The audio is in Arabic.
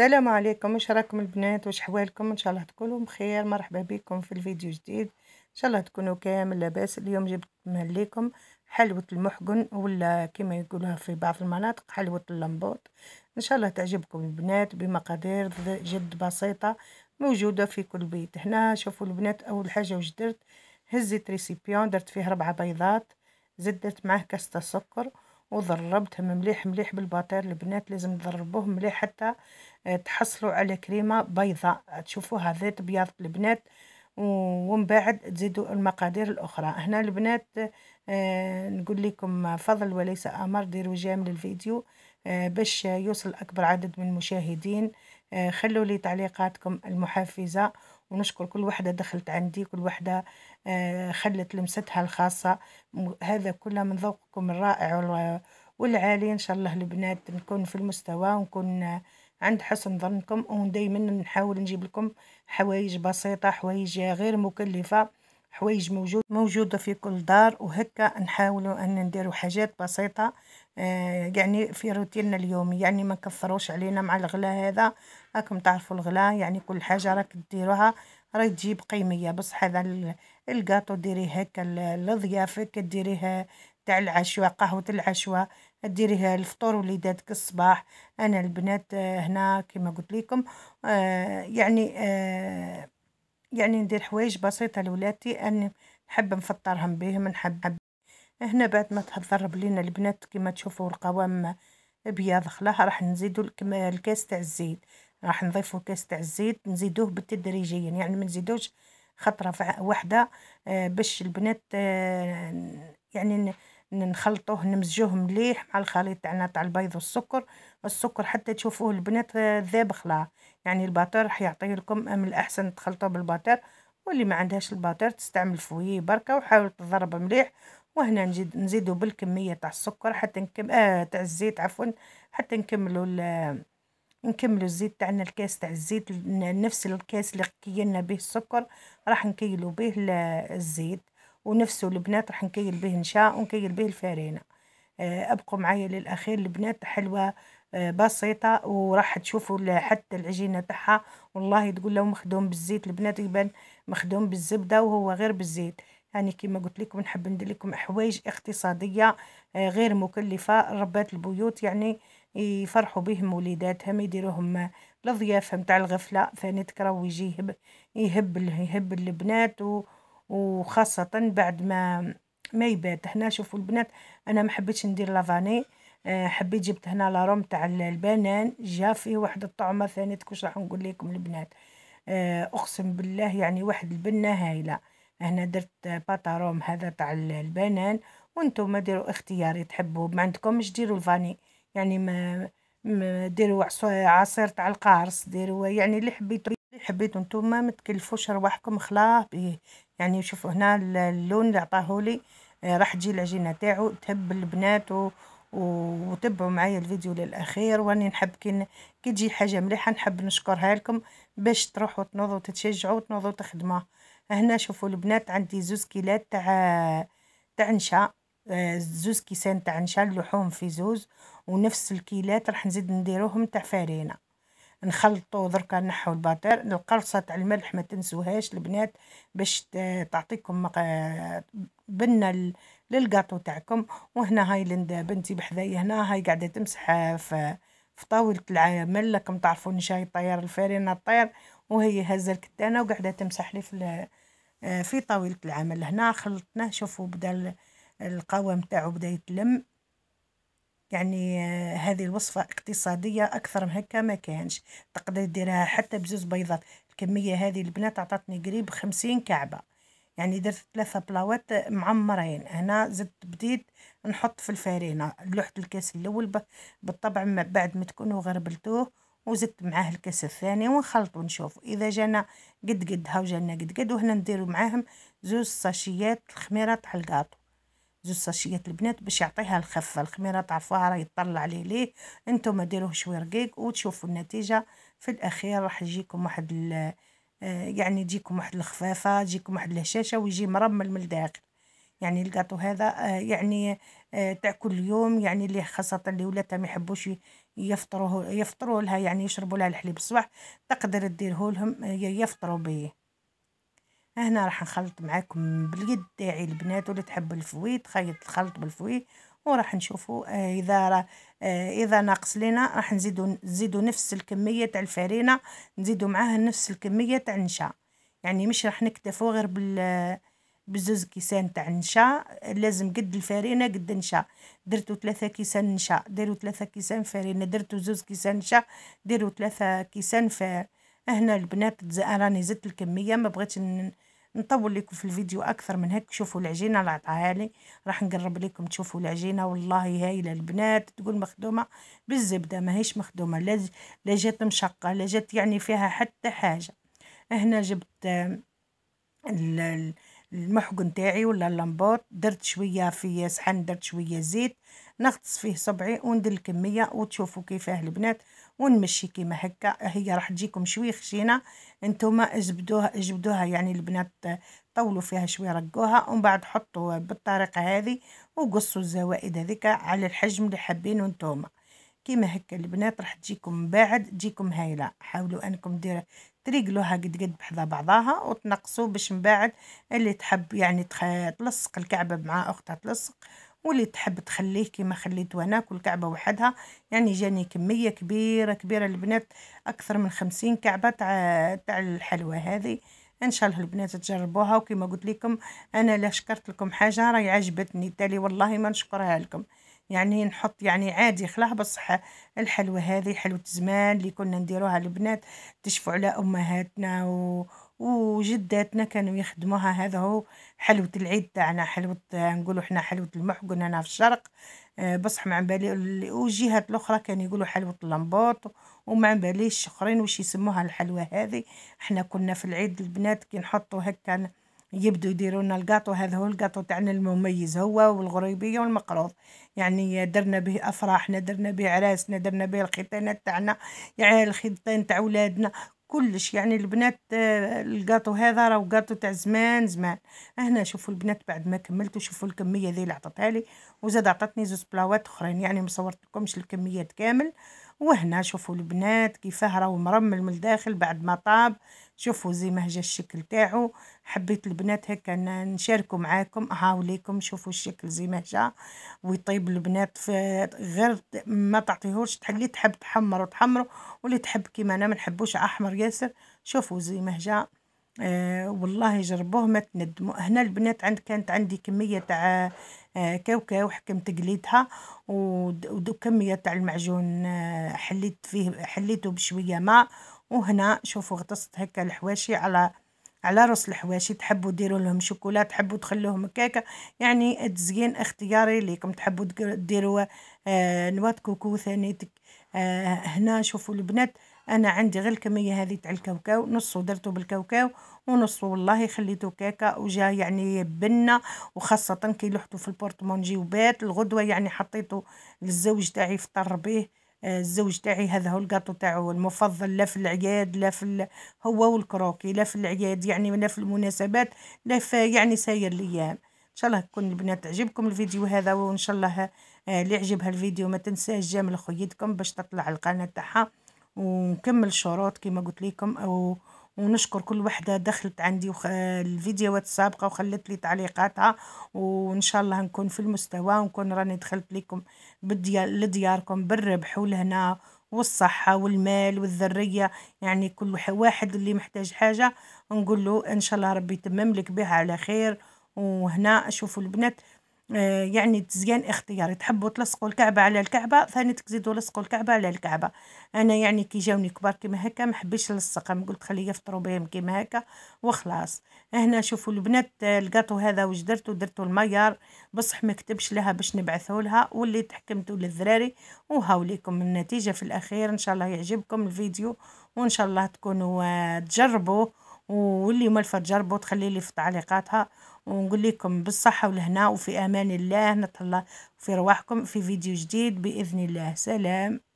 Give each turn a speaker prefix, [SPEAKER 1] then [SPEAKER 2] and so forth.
[SPEAKER 1] السلام عليكم واش راكم البنات واش حوالكم ان شاء الله تكونوا بخير مرحبا بكم في الفيديو جديد ان شاء الله تكونوا كامل لاباس اليوم جبت لكم حلوة المحقن ولا كما يقولوها في بعض المناطق حلوة اللمبوط ان شاء الله تعجبكم البنات بمقادير جد بسيطة موجودة في كل بيت هنا شوفوا البنات اول حاجة واش درت هزيت ريسيبيون درت فيه ربعة بيضات زدت معاه كاسة سكر وضربتهم مليح مليح بالباطير البنات لازم تضربوه مليح حتى آه، تحصلوا على كريمه بيضاء تشوفوا هذا بياض البنات ومن بعد تزيدوا المقادير الاخرى هنا البنات آه، نقول لكم فضل وليس امر ديروا جيم للفيديو آه، باش يوصل اكبر عدد من المشاهدين خلوا لي تعليقاتكم المحفزه ونشكر كل وحده دخلت عندي كل وحده آه، خلت لمستها الخاصة هذا كله من ذوقكم الرائع والعالي إن شاء الله البنات نكون في المستوى ونكون عند حسن ظنكم ودايما نحاول نجيب لكم حوايج بسيطة حوايج غير مكلفة حوايج موجود موجودة في كل دار وهكا نحاول أن نديروا حاجات بسيطة آه، يعني في روتيننا اليومي يعني ما نكثروش علينا مع الغلا هذا راكم تعرفوا الغلا يعني كل حاجة راك تديروها راهي تجيب قيميه بصح هذا الكاطو ديريه هكا لضيافك ديريه تاع العشوة قهوة العشوة ديريها الفطور وليداتك الصباح انا البنات آه، هنا كما قلت لكم آه، يعني آه، يعني ندير حوايج بسيطة لولادي أن نحب نفطرهم بهم نحب هنا بعد ما تهضر لينا البنات كما تشوفوا القوام بياض خلاه راح نزيدوا الكاس تاع الزيت راح نضيفه كاس تاع الزيت نزيدوه بالتدريجيا يعني ما نزيدوش خطره واحده آه، باش البنات آه، يعني نخلطوه نمزجوه مليح مع الخليط تاعنا تاع البيض والسكر السكر حتى تشوفوه البنات آه، ذاب خلا يعني الباتر راح يعطي لكم من الاحسن تخلطوه بالباتر واللي ما عندهاش الباتر تستعمل فويه بركه وحاول تضرب مليح وهنا نزيد نزيدو بالكميه تاع السكر حتى نكمل آه تاع الزيت عفوا حتى نكملوا نكملوا الزيت تاعنا الكاس تاع الزيت نفس الكاس اللي كيلنا به السكر راح نكيلوا به الزيت ونفسه البنات راح نكيل به نشاء ونكيل به الفارينة آه، ابقوا معايا للاخير البنات حلوه آه، بسيطة وراح تشوفوا حتى العجينة تاعها والله تقول لو مخدوم بالزيت البنات يبان مخدوم بالزبدة وهو غير بالزيت يعني كما قلت لكم نحب ندير لكم حوايج اقتصادية آه، غير مكلفة ربات البيوت يعني يفرحوا بهم وليداتهم يديروهم لضيافه نتاع الغفلة ثاني تكرو يجي يهب يهب, يهب البنات و... وخاصة بعد ما ما يبات هنا شوفوا البنات انا ما حبيتش ندير لافاني آه، حبيت جبت هنا لاروم تاع البنان جا فيه واحد الطعمه ثاني تكوش راح نقول لكم البنات آه، اقسم بالله يعني واحد البنه هايله هنا درت باتاروم هذا تاع البنان وانتم ما ديروا اختياري تحبوا ما عندكمش ديروا الفاني يعني ما, ما ديروا عصير تاع القارص ديروا يعني اللي حبيتوا اللي حبيتوا نتوما ما تكلفوش رواحكم خلاص بيه يعني شوفوا هنا اللون اللي عطاهولي آه، راح تجي العجينه تاعو تهب البنات و... وتبعوا معايا الفيديو للاخير واني نحب كي كي تجي حاجه مليحه نحب نشكرها لكم باش تروحوا تنوضوا تتشجعوا وتنوضوا تخدموا هنا شوفوا البنات عندي زوز كيلات تاع تاع نشا زوز كيسان تاع نشال لحوم في زوز ونفس الكيلات راح نزيد نديروهم تاع فرينه نخلطو دركا نحو الباتير القرصه تاع الملح ما تنسوهاش البنات باش تعطيكم آه، بنه للقاطو تاعكم وهنا هاي لندا بنتي بحذايا هنا هاي قاعده تمسح في في طاولة العمل لكم تعرفوا نشاي طيار الفارينة طير وهي هزة الكتانة وقاعدة تمسح لي في آه، في طاولة العمل هنا خلطنا شوفوا بدل القهوة متاعو بدا يتلم يعني آه، هذه الوصفة اقتصادية أكثر من هكا ما كانش تقدر ديرها حتى بزوز بيضات الكمية هذه البنات عطاتني قريب خمسين كعبة يعني درت ثلاثة بلاوات معمرين هنا زدت بديت نحط في الفارينة لوحت الكاس الأول بالطبع بعد ما تكونوا غربلتوه وزدت معاه الكاس الثاني ونخلط ونشوف إذا جانا قد قد هاو جانا قد قد وهنا نديرو معاهم زوز ساشيات الخميرة تاع القاطو زوج ساشيات البنات باش يعطيها الخفة الخميرة تعرفوها راه يطلع ليه انتم ديروه شوي رقيق وتشوفوا النتيجة في الأخير راح يجيكم واحد آه، يعني تجيكم واحد الخفافة تجيكم واحد الهشاشة ويجي مرمل من الداخل يعني الكاطو هذا آه، يعني آه، تاع كل يوم يعني اللي خاصة اللي ولاتها ما يحبوش يفطروه يفطروا لها يعني يشربوا لها الحليب الصباح تقدر ديره لهم يفطروا به هنا راح نخلط معاكم باليد تاعي يعني البنات واللي تحب الفويت خيط الخلط بالفويت وراح نشوفوا آه، اذا آه، اذا ناقص لنا راح نزيدو نزيدو نفس الكميه تاع الفارينه نزيدو معاها نفس الكميه تاع النشا يعني مش راح نكتفوا غير بال بزوز كيسان تاع النشا لازم قد الفرينه قد النشا درتو ثلاثة كيسان نشا ديروا ثلاثة كيسان فرينه درتو زوز كيسان نشا ديروا ثلاثة كيسان ف هنا البنات راني زدت الكميه ما بغيتش نطول لكم في الفيديو اكثر من هيك شوفوا العجينه اللي عطاها لي راح نقرب لكم تشوفوا العجينه والله هايله البنات تقول مخدومه بالزبده ماهيش مخدومه لا جات مشقه لا جات يعني فيها حتى حاجه هنا جبت المحقن تاعي ولا اللمبور درت شويه في صحن درت شويه زيت نغطس فيه صبعي وندير الكميه وتشوفوا كيفاه البنات ونمشي كيما هكا هي راح تجيكم شوي خشينه انتم اجبدوها اجبدوها يعني البنات طولوا فيها شوي رقوها ومن بعد حطوا بالطريقه هذه وقصوا الزوائد هذيك على الحجم اللي حابينه انتم كيما هكا البنات راح تجيكم بعد تجيكم هايله حاولوا انكم ديروا تريقلوها قد قد بحذا بعضها وتنقصوا باش من بعد اللي تحب يعني تلصق الكعبه مع اختها تلصق واللي تحب تخليه كيما خليت وانا كل كعبة وحدها يعني جاني كمية كبيرة كبيرة البنات أكثر من خمسين كعبة تاع تاع الحلوى هذه ان شاء الله البنات تجربوها وكما قلت لكم انا لا شكرت لكم حاجه راهي عجبتني تالي والله ما نشكرها لكم يعني نحط يعني عادي خلاه بصح الحلوى هذه حلوة زمان اللي كنا نديروها البنات تشفع على امهاتنا و... وجداتنا كانوا يخدموها هذا هو حلوة العيد تاعنا حلوة نقولوا احنا حلوة المحقن هنا في الشرق آه، بصح ما بالي وجهات الاخرى كانوا يقولوا حلوة اللمبوط وما باليش اخرين واش يسموها الحلوى هذه احنا كنا في العيد البنات كي نحطوا هكا يبدو يديرونا لنا القاطو هذا هو القاطو تاعنا المميز هو والغريبيه والمقروض يعني درنا به افراحنا درنا به عراسنا درنا به الختانات تاعنا يعني الختان تاع ولادنا كلش يعني البنات آه، القاطو هذا راهو قاطو تاع زمان زمان هنا شوفوا البنات بعد ما كملت شوفوا الكميه ذي اللي عطتها لي وزاد عطتني زوز بلاوات اخرين يعني ما لكمش الكميات كامل وهنا شوفوا البنات كيفاه راهو مرمل من الداخل بعد ما طاب شوفوا زي ما جا الشكل تاعو حبيت البنات هكا نشاركوا معاكم هاوليكم شوفوا الشكل زي ما جا ويطيب البنات في غير ما تعطيهوش تحلي تحب تحمر وتحمره واللي تحب كيما انا ما نحبوش احمر ياسر شوفوا زي ما جا آه، والله جربوه ما تندموا هنا البنات عند كانت عندي كميه تاع آه، كاوكاو حكمت قليتها وكميه تاع المعجون آه، حليت فيه حليته بشويه ماء وهنا شوفوا غطست هكا الحواشي على على راس الحواشي تحبوا ديروا لهم شوكولا تحبوا تخلوهم هكاكا يعني التزيين اختياري ليكم تحبوا ديروا آه نواة كوكو ثاني هنا شوفوا البنات انا عندي غير الكميه هذه تاع الكاوكاو نصو درته بالكاوكاو ونص والله خليته كاكا وجا يعني بنه وخاصه كي لحتو في البورتمونجي وبات الغدوه يعني حطيته للزوج تاعي فطر به آه، الزوج تاعي هذا هو القاطو تاعو المفضل لا في العياد لا في هو والكروكي لا في العياد يعني لا في المناسبات لا في يعني ساير الايام ان شاء الله تكون البنات تعجبكم الفيديو هذا وان شاء الله آه، اللي عجبها الفيديو ما تنساش جامل خويتكم باش تطلع القناه تاعها ونكمل شروط كما قلت لكم او ونشكر كل وحده دخلت عندي وخ... الفيديوهات السابقه وخلت لي تعليقاتها وان شاء الله نكون في المستوى ونكون راني دخلت لكم بدي... لدياركم بالربح والهنا والصحة والمال والذرية يعني كل واحد اللي محتاج حاجة نقول له إن شاء الله ربي يتمم لك بها على خير وهنا أشوفوا البنات آه، يعني تزيان اختياري تحبوا تلصقوا الكعبه على الكعبه ثاني تزيدوا لصقوا الكعبه على الكعبه انا يعني كي جاوني كبار كيما هكا ما حبيتش نلصقهم قلت خليه يفطروا بهم كيما هكا وخلاص هنا شوفوا البنات الكاطو آه، هذا واش درتو درتو الميار بصح ما كتبش لها باش نبعثه لها واللي تحكمتوا للذراري وهاو ليكم النتيجه في الاخير ان شاء الله يعجبكم الفيديو وان شاء الله تكونوا آه، تجربوا واللي ملفت جربوا تخلي لي في تعليقاتها ونقول لكم بالصحة والهنا وفي أمان الله نتهلا في رواحكم في فيديو جديد بإذن الله سلام